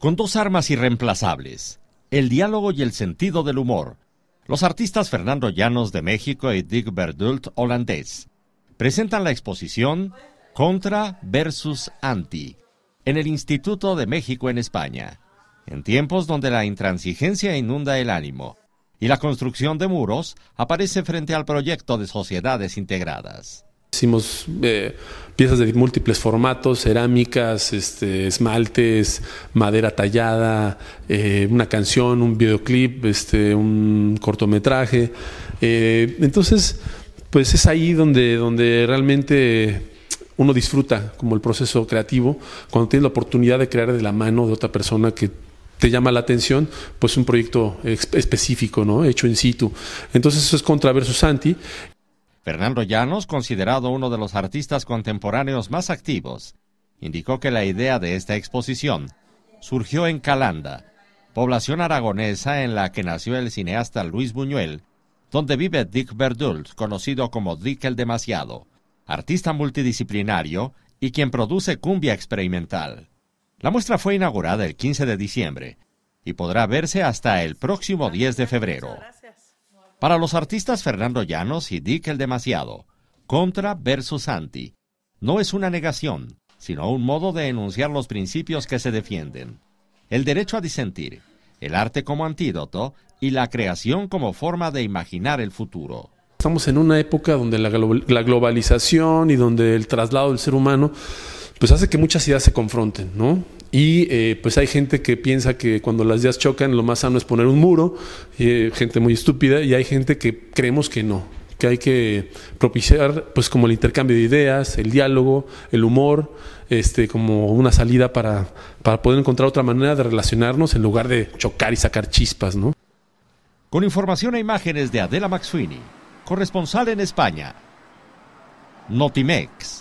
Con dos armas irreemplazables, el diálogo y el sentido del humor, los artistas Fernando Llanos de México y Dick Verdult holandés presentan la exposición Contra versus Anti en el Instituto de México en España, en tiempos donde la intransigencia inunda el ánimo y la construcción de muros aparece frente al proyecto de sociedades integradas. Hicimos eh, piezas de múltiples formatos, cerámicas, este, esmaltes, madera tallada, eh, una canción, un videoclip, este, un cortometraje. Eh, entonces, pues es ahí donde, donde realmente uno disfruta como el proceso creativo, cuando tienes la oportunidad de crear de la mano de otra persona que te llama la atención, pues un proyecto específico, ¿no? Hecho in situ. Entonces eso es contra versus anti. Fernando Llanos, considerado uno de los artistas contemporáneos más activos, indicó que la idea de esta exposición surgió en Calanda, población aragonesa en la que nació el cineasta Luis Buñuel, donde vive Dick Verdult, conocido como Dick el Demasiado, artista multidisciplinario y quien produce cumbia experimental. La muestra fue inaugurada el 15 de diciembre y podrá verse hasta el próximo 10 de febrero. Para los artistas Fernando Llanos y Dick el Demasiado, contra versus anti no es una negación, sino un modo de enunciar los principios que se defienden. El derecho a disentir, el arte como antídoto y la creación como forma de imaginar el futuro. Estamos en una época donde la, la globalización y donde el traslado del ser humano pues hace que muchas ideas se confronten, ¿no? Y eh, pues hay gente que piensa que cuando las ideas chocan lo más sano es poner un muro, eh, gente muy estúpida, y hay gente que creemos que no, que hay que propiciar pues como el intercambio de ideas, el diálogo, el humor, este, como una salida para, para poder encontrar otra manera de relacionarnos en lugar de chocar y sacar chispas, ¿no? Con información e imágenes de Adela Maxwini, corresponsal en España, Notimex.